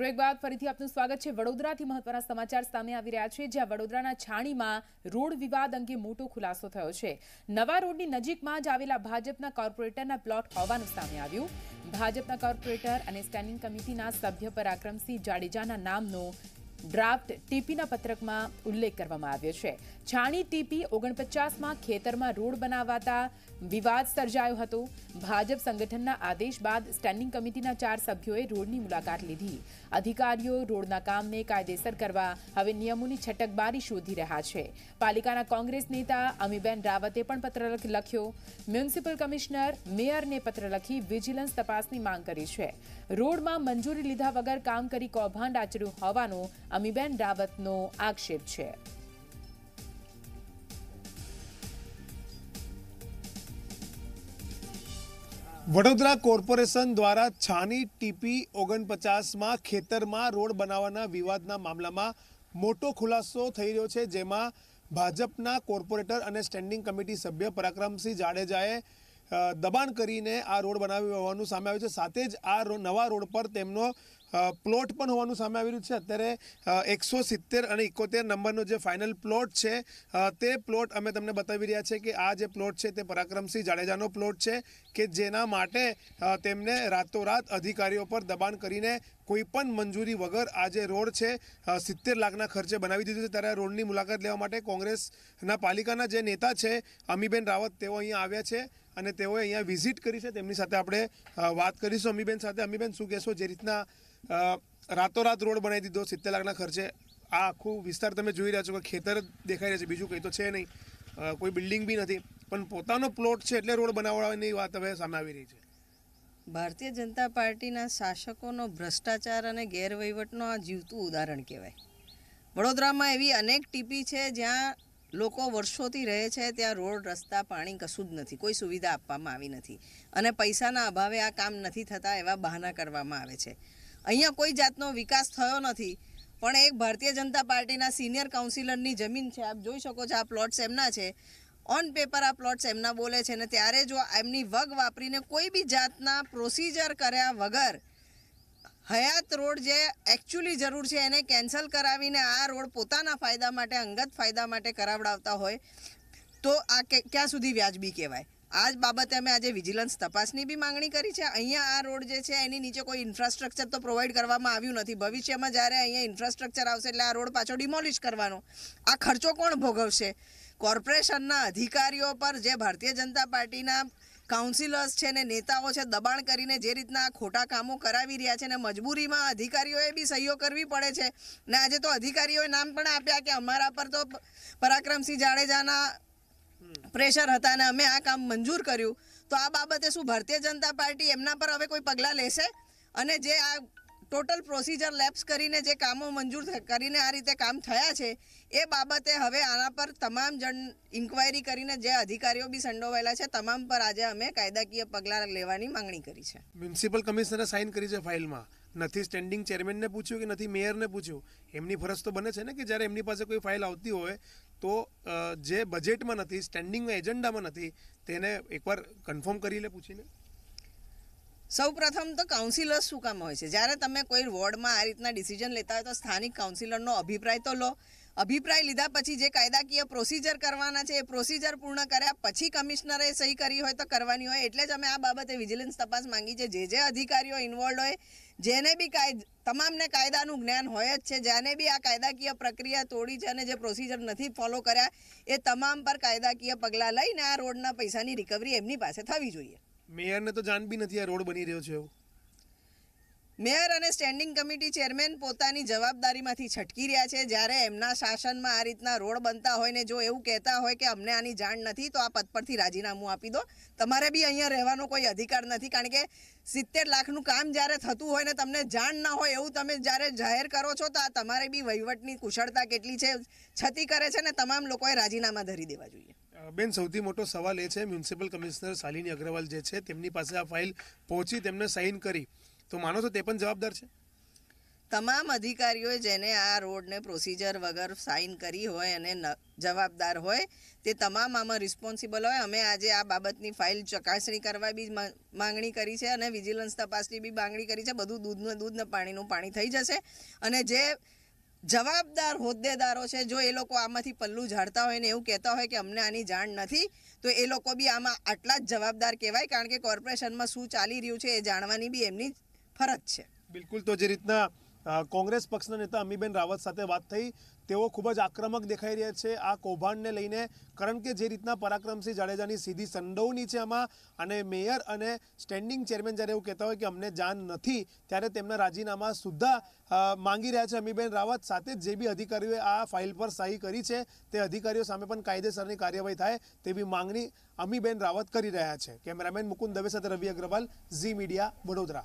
break બાદ ફરીથી આપનું સ્વાગત છે વડોદરાથી મહત્વના સમાચાર સામે આવી રહ્યા છે જ્યાં વડોદરાના છાણીમાં રોડ વિવાદ અંગે મોટો ખુલાસો થયો છે નવા રોડની નજીકમાં જ આવેલા ભાજપના કોર્પોરેટરના પ્લોટ હોવાનું સામે આવ્યું ભાજપના કોર્પોરેટર અને સ્ટેન્ડિંગ કમિટીના સભ્ય પરાક્રમસિંહ જાડેજાના નામનો ડ્રાફ્ટ ટીપીના પત્રકમાં ઉલ્લેખ કરવામાં આવ્યો છે છાણી ટીપી ઓગણપચાસમાં ખેતરમાં રોડ બનાવાતા વિવાદ સર્જાયો હતો ભાજપ સંગઠનના આદેશ બાદ સ્ટેન્ડિંગ કમિટીના ચાર સભ્યોએ રોડની મુલાકાત લીધી અધિકારીઓ રોડના કામને કાયદેસર કરવા હવે નિયમોની છટકબારી શોધી રહ્યા છે પાલિકાના કોંગ્રેસ નેતા અમીબેન રાવતે પણ પત્ર લખ્યો મ્યુનિસિપલ કમિશનર મેયરને પત્ર લખી વિજિલન્સ તપાસની માંગ કરી છે રોડમાં મંજૂરી લીધા વગર કામ કરી કૌભાંડ આચર્યું હોવાનો અમીબેન રાવતનો આક્ષેપ છે વડોદરા કોર્પોરેશન દ્વારા છાની ટીપી ઓગણપચાસમાં ખેતરમાં રોડ બનાવવાના વિવાદના મામલામાં મોટો ખુલાસો થઈ રહ્યો છે જેમાં ભાજપના કોર્પોરેટર અને સ્ટેન્ડિંગ કમિટી સભ્ય પરાક્રમસિંહ જાડેજાએ દબાણ કરીને આ રોડ બનાવ્યું હોવાનું સામે આવ્યું છે સાથે જ આ નવા રોડ પર તેમનો પ્લોટ પણ હોવાનું સામે આવી રહ્યું છે અત્યારે એકસો સિત્તેર અને ઇકોતેર નંબરનો જે ફાઇનલ પ્લોટ છે તે પ્લોટ અમે તમને બતાવી રહ્યા છે કે આ જે પ્લોટ છે તે પરાક્રમસિંહ જાડેજાનો પ્લોટ છે કે જેના માટે તેમને રાતોરાત અધિકારીઓ પર દબાણ કરીને કોઈપણ મંજૂરી વગર આ જે રોડ છે સિત્તેર લાખના ખર્ચે બનાવી દીધું છે ત્યારે રોડની મુલાકાત લેવા માટે કોંગ્રેસના પાલિકાના જે નેતા છે અમીબેન રાવત તેઓ અહીંયા આવ્યા છે અને તેઓએ અહીંયા વિઝિટ કરી છે તેમની સાથે આપણે વાત કરીશું અમીબેન સાથે અમીબેન શું કહેશો જે રીતના રાતોરાત રોડ બનાવી દીધો સિત્તેર લાખના ખર્ચે આ આખું વિસ્તાર તમે જોઈ રહ્યા છો કે ખેતર દેખાઈ રહ્યા છે બીજું કંઈ તો છે નહીં કોઈ બિલ્ડિંગ બી નથી પણ પોતાનો પ્લોટ છે એટલે રોડ બનાવવાની વાત હવે સામે આવી રહી છે ભારતીય જનતા પાર્ટીના શાસકોનો ભ્રષ્ટાચાર અને ગેરવહીવટનું આ જીવતું ઉદાહરણ કહેવાય વડોદરામાં એવી અનેક ટીપી છે જ્યાં લોકો વર્ષોથી રહે છે ત્યાં રોડ રસ્તા પાણી કશું જ નથી કોઈ સુવિધા આપવામાં આવી નથી અને પૈસાના અભાવે આ કામ નથી થતા એવા બહાના કરવામાં આવે છે અહીંયા કોઈ જાતનો વિકાસ થયો નથી પણ એક ભારતીય જનતા પાર્ટીના સિનિયર કાઉન્સિલરની જમીન છે આપ જોઈ શકો છો આ પ્લોટ્સ એમના છે ઓન પેપર આ પ્લોટ્સ એમના બોલે છે ને ત્યારે જો એમની વગ વાપરીને કોઈ બી જાતના પ્રોસિજર કર્યા વગર હયાત રોડ જે એકચ્યુઅલી જરૂર છે એને કેન્સલ કરાવીને આ રોડ પોતાના ફાયદા માટે અંગત ફાયદા માટે કરાવડાવતા હોય તો આ ક્યાં સુધી વ્યાજબી કહેવાય આ જ બાબતે અમે આજે વિજિલન્સ તપાસની બી માંગણી કરી છે અહીંયા આ રોડ જે છે એની નીચે કોઈ ઇન્ફ્રાસ્ટ્રક્ચર તો પ્રોવાઈડ કરવામાં આવ્યું નથી ભવિષ્યમાં જ્યારે અહીંયા ઇન્ફ્રાસ્ટ્રક્ચર આવશે એટલે આ રોડ પાછો ડિમોલિશ કરવાનો આ ખર્ચો કોણ ભોગવશે કોર્પોરેશનના અધિકારીઓ પર જે ભારતીય જનતા પાર્ટીના કાઉન્સિલર્સ છે ને નેતાઓ છે દબાણ કરીને જે રીતના ખોટા કામો કરાવી રહ્યા છે ને મજબૂરીમાં અધિકારીઓએ બી સહીઓ કરવી પડે છે ને આજે તો અધિકારીઓએ નામ પણ આપ્યા કે અમારા પર તો પરાક્રમસિંહ જાડેજાના પ્રેશર હતા અને અમે આ કામ મંજૂર કર્યું તો આ બાબતે શું ભારતીય જનતા પાર્ટી એમના પર હવે કોઈ પગલાં લેશે અને જે આ ટોટલ પ્રોસીજર લેબ્સ કરીને જે કામો મંજૂર કરીને આ રીતે કામ થયા છે એ બાબતે હવે આના પર તમામ જણ ઇન્ક્વાયરી કરીને જે અધિકારીઓ બી સંડોવાયેલા છે તમામ પર આજે અમે કાયદાકીય પગલાં લેવાની માંગણી કરી છે મ્યુનિસિપલ કમિશનરે સાઇન કરી છે ફાઇલમાં નથી સ્ટેન્ડિંગ ચેરમેનને પૂછ્યું કે નથી મેયરને પૂછ્યું એમની ફરજ તો બને છે ને કે જ્યારે એમની પાસે કોઈ ફાઇલ આવતી હોય તો જે બજેટમાં નથી સ્ટેન્ડિંગ એજન્ડામાં નથી તેને એકવાર કન્ફર્મ કરી લે પૂછીને સૌપ્રથમ તો કાઉન્સિલર શું કામ હોય છે જ્યારે તમે કોઈ વોર્ડમાં આ રીતના ડિસિઝન લેતા હોય તો સ્થાનિક કાઉન્સિલરનો અભિપ્રાય તો લો અભિપ્રાય લીધા પછી જે કાયદાકીય પ્રોસિજર કરવાના છે એ પ્રોસિજર પૂર્ણ કર્યા પછી કમિશનરે સહી કરી હોય તો કરવાની હોય એટલે જ અમે આ બાબતે વિજિલન્સ તપાસ માંગી છે જે જે અધિકારીઓ ઇન્વોલ્વ હોય જેને બી કાય તમામને કાયદાનું જ્ઞાન હોય જ છે જેને બી આ કાયદાકીય પ્રક્રિયા તોડી છે અને જે પ્રોસિજર નથી ફોલો કર્યા એ તમામ પર કાયદાકીય પગલાં લઈને આ રોડના પૈસાની રિકવરી એમની પાસે થવી જોઈએ મેયરને તો જાણ બી નથી આ રોડ બની રહ્યો છે એવું મેયર અને સ્ટેન્ડિંગ કમિટી ચેરમેન પોતાની જવાબદારીમાંથી છટકી રહ્યા છે જ્યારે એમના શાસનમાં આ રીતના રોડ બનતા હોય ને જો એવું કહેતા હોય કે અમને આની જાણ નથી તો આ પદ પરથી રાજીનામું આપી દો તમારે બી અહીંયા રહેવાનો કોઈ અધિકાર નથી કારણ કે સિત્તેર લાખનું કામ જ્યારે થતું હોય ને તમને જાણ ના હોય એવું તમે જ્યારે જાહેર કરો છો તો આ તમારે બી વહીવટની કુશળતા કેટલી છે છતી કરે છે ને તમામ લોકોએ રાજીનામા ધરી દેવા જોઈએ બેન સૌથી મોટો સવાલ એ છે મ્યુનિસિપલ કમિશનર શાલિની અગ્રવાલ જે છે તેમની પાસે આ ફાઇલ પહોંચી તેમને સાઇન કરી તો માનો છો તે પણ જવાબદાર છે તમામ અધિકારીઓએ જેને આ રોડને પ્રોસિજર વગર સાઇન કરી હોય અને જવાબદાર હોય તે તમામ આમાં રિસ્પોન્સિબલ હોય અમે આજે આ બાબતની ફાઇલ ચકાસણી કરવા બી માંગણી કરી છે અને વિજિલન્સ તપાસની બી માંગણી કરી છે બધું દૂધનું દૂધ પાણીનું પાણી થઈ જશે અને જે જવાબદાર હોદ્દેદારો છે જો એ લોકો આમાંથી પલ્લું ઝાડતા હોય ને એવું કહેતા હોય કે અમને આની જાણ નથી તો એ લોકો બી આમાં આટલા જ જવાબદાર કહેવાય કારણ કે કોર્પોરેશનમાં શું ચાલી રહ્યું છે એ જાણવાની બી એમની ફરજ છે બિલકુલ તો જે રીતના કોંગ્રેસ પક્ષના નેતા અમીબેન રાવત સાથે વાત થઈ તેઓ ખૂબ જ આક્રમક દેખાઈ રહ્યા છે આ કૌભાંડને લઈને કારણ કે જે રીતના પરાક્રમસિંહ જાડેજાની સીધી સંડોવણી છે આમાં અને મેયર અને સ્ટેન્ડિંગ ચેરમેન જ્યારે એવું કહેતા હોય કે અમને જાન નથી ત્યારે તેમના રાજીનામા સુદ્ધા માંગી રહ્યા છે અમીબેન રાવત સાથે જે બી અધિકારીઓએ આ ફાઇલ પર સહી કરી છે તે અધિકારીઓ સામે પણ કાયદેસરની કાર્યવાહી થાય તેવી માંગણી અમીબેન રાવત કરી રહ્યા છે કેમેરામેન મુકુંદ દવે સાથે રવિ અગ્રવાલ ઝી મીડિયા વડોદરા